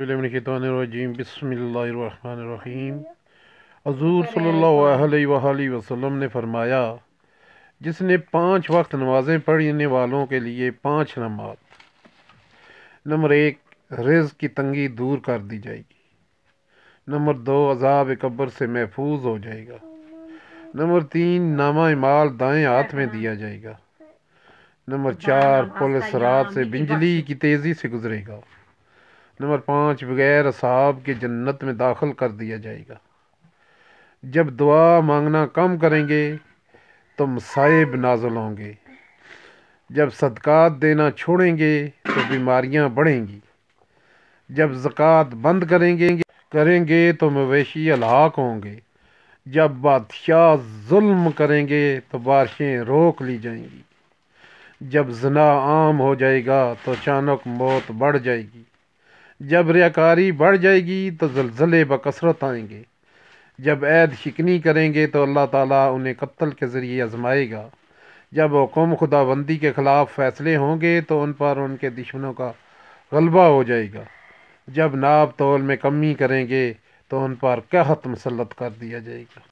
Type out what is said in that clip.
بسم اللہ الرحمن الرحیم حضور صلی اللہ علیہ وآلہ وسلم نے فرمایا جس نے پانچ وقت نمازیں پڑھنے والوں کے لیے پانچ نماز نمبر ایک رز کی تنگی دور کر دی جائے گی نمبر دو عذاب قبر سے محفوظ ہو جائے گا نمبر تین نامہ امال دائیں ہاتھ میں دیا جائے گا نمبر چار پولیس رات سے بنجلی کی تیزی سے گزرے گا نمبر پانچ بغیر اصحاب کے جنت میں داخل کر دیا جائے گا جب دعا مانگنا کم کریں گے تو مصائب نازل ہوں گے جب صدقات دینا چھوڑیں گے تو بیماریاں بڑھیں گی جب زکوٰۃ بند کریں گے کریں گے تو مویشی الحاق ہوں گے جب بادشاہ ظلم کریں گے تو بارشیں روک لی جائیں گی جب زنا عام ہو جائے گا تو اچانک موت بڑھ جائے گی جب ریاکاری بڑھ جائے گی تو زلزلے بکثرت آئیں گے جب عید شکنی کریں گے تو اللہ تعالیٰ انہیں قتل کے ذریعے آزمائے گا جب حکم خدا بندی کے خلاف فیصلے ہوں گے تو ان پر ان کے دشمنوں کا غلبہ ہو جائے گا جب ناب تول میں کمی کریں گے تو ان پر قحط مسلط کر دیا جائے گا